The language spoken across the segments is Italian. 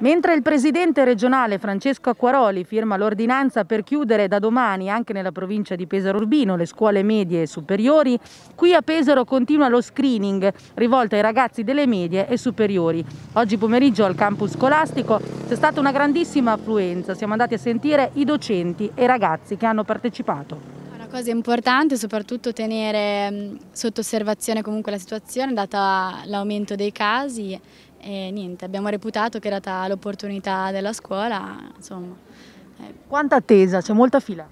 Mentre il presidente regionale Francesco Acquaroli firma l'ordinanza per chiudere da domani anche nella provincia di Pesaro Urbino le scuole medie e superiori, qui a Pesaro continua lo screening rivolto ai ragazzi delle medie e superiori. Oggi pomeriggio al campus scolastico c'è stata una grandissima affluenza, siamo andati a sentire i docenti e i ragazzi che hanno partecipato cosa importante soprattutto tenere mm, sotto osservazione comunque la situazione, data l'aumento dei casi e niente, abbiamo reputato che data l'opportunità della scuola, insomma. Eh. Quanta attesa? C'è molta fila?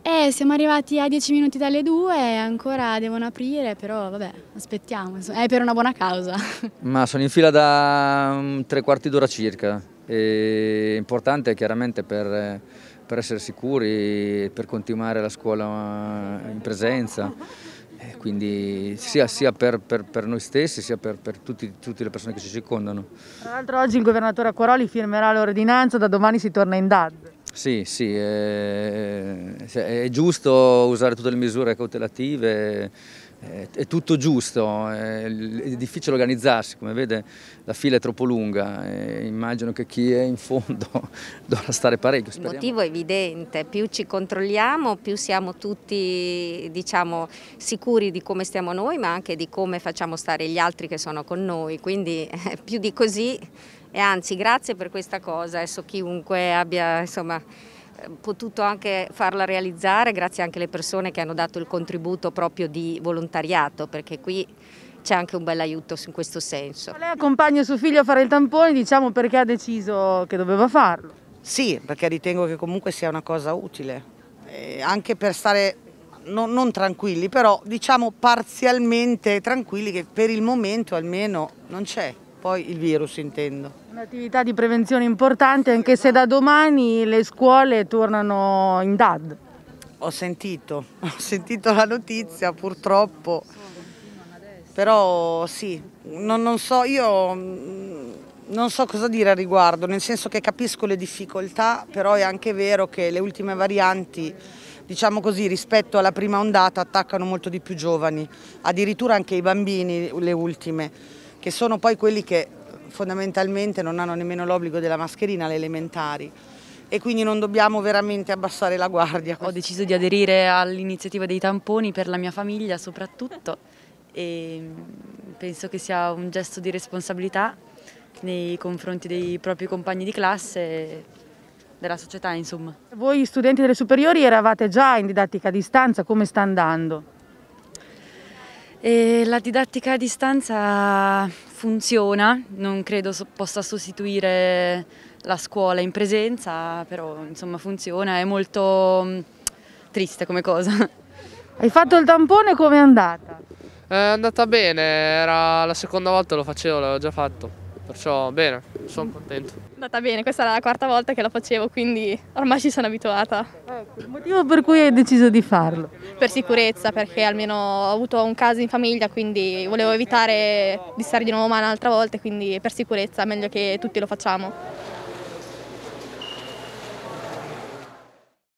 Eh, siamo arrivati a 10 minuti dalle 2, ancora devono aprire, però vabbè, aspettiamo, è per una buona causa. Ma sono in fila da mm, tre quarti d'ora circa, e importante chiaramente per eh, per essere sicuri, per continuare la scuola in presenza. Eh, quindi sia, sia per, per, per, noi stessi sia per, per tutte le persone che ci circondano. Tra l'altro oggi il governatore Acquaroli firmerà l'ordinanza, da domani si torna in DAD. Sì, sì, è, eh, eh, è giusto usare tutte le misure cautelative. Eh, è tutto giusto, eh, è difficile organizzarsi, come vede la fila è troppo lunga, eh, immagino che chi è in fondo dovrà stare parecchio. Speriamo. Il motivo è evidente, più ci controlliamo, più siamo tutti diciamo, sicuri di come stiamo noi, ma anche di come facciamo stare gli altri che sono con noi, quindi più di così e anzi grazie per questa cosa, adesso chiunque abbia insomma potuto anche farla realizzare grazie anche alle persone che hanno dato il contributo proprio di volontariato perché qui c'è anche un bel aiuto in questo senso. Lei accompagna suo figlio a fare il tampone diciamo perché ha deciso che doveva farlo? Sì, perché ritengo che comunque sia una cosa utile, eh, anche per stare non, non, tranquilli, però diciamo parzialmente tranquilli che per il momento almeno non c'è poi il virus intendo. Un'attività di prevenzione importante anche se da domani le scuole tornano in DAD. Ho sentito, ho sentito la notizia purtroppo, però sì, non, non so, io mm, non so cosa dire al riguardo, nel senso che capisco le difficoltà, però è anche vero che le ultime varianti diciamo così, rispetto alla prima ondata attaccano molto di più giovani, addirittura anche i bambini le ultime che sono poi quelli che fondamentalmente non hanno nemmeno l'obbligo della mascherina alle elementari e quindi non dobbiamo veramente abbassare la guardia. Ho deciso di aderire all'iniziativa dei tamponi per la mia famiglia soprattutto e penso che sia un gesto di responsabilità nei confronti dei propri compagni di classe e della società insomma. Voi studenti delle superiori eravate già in didattica a distanza, come sta andando? E la didattica a distanza funziona, non credo possa sostituire la scuola in presenza, però insomma funziona, è molto mm, triste come cosa. Hai fatto il tampone, come è andata? È andata bene, era la seconda volta che lo facevo, l'avevo già fatto, perciò bene sono contento. È andata bene, questa era la quarta volta che la facevo, quindi ormai ci sono abituata. Ecco, il motivo per cui hai deciso di farlo? Per sicurezza, perché almeno ho avuto un caso in famiglia, quindi volevo evitare di stare di nuovo male un'altra volta, quindi per sicurezza è meglio che tutti lo facciamo.